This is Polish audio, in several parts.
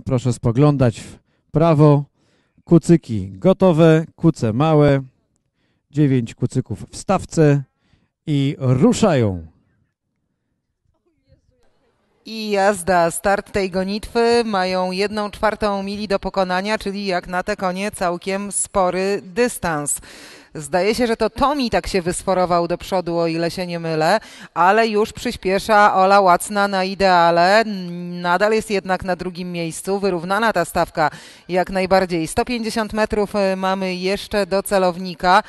Proszę spoglądać w prawo. Kucyki gotowe, kuce małe, Dziewięć kucyków w stawce i ruszają. I jazda, start tej gonitwy. Mają jedną czwartą mili do pokonania, czyli jak na te konie całkiem spory dystans. Zdaje się, że to Tomi tak się wysforował do przodu, o ile się nie mylę, ale już przyspiesza Ola Łacna na ideale. Nadal jest jednak na drugim miejscu. Wyrównana ta stawka jak najbardziej. 150 metrów y, mamy jeszcze do celownika.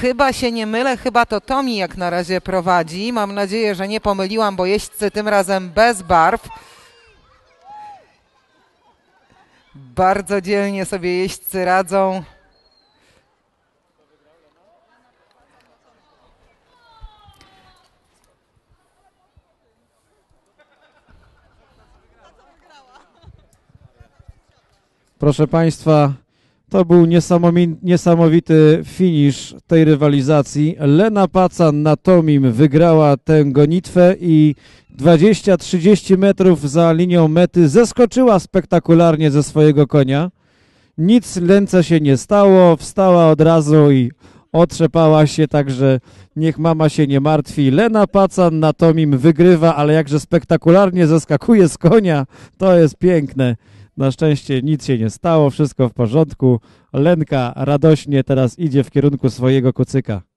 Chyba się nie mylę, chyba to Tomi jak na razie prowadzi. Mam nadzieję, że nie pomyliłam, bo jeźdźcy tym razem bez barw. Bardzo dzielnie sobie jeźdźcy radzą. Proszę Państwa, to był niesamowity finisz tej rywalizacji. Lena Pacan na Tomim wygrała tę gonitwę i 20-30 metrów za linią mety zeskoczyła spektakularnie ze swojego konia. Nic Lence się nie stało, wstała od razu i otrzepała się, także niech mama się nie martwi. Lena Pacan na Tomim wygrywa, ale jakże spektakularnie zeskakuje z konia, to jest piękne. Na szczęście nic się nie stało, wszystko w porządku. Lenka radośnie teraz idzie w kierunku swojego kucyka.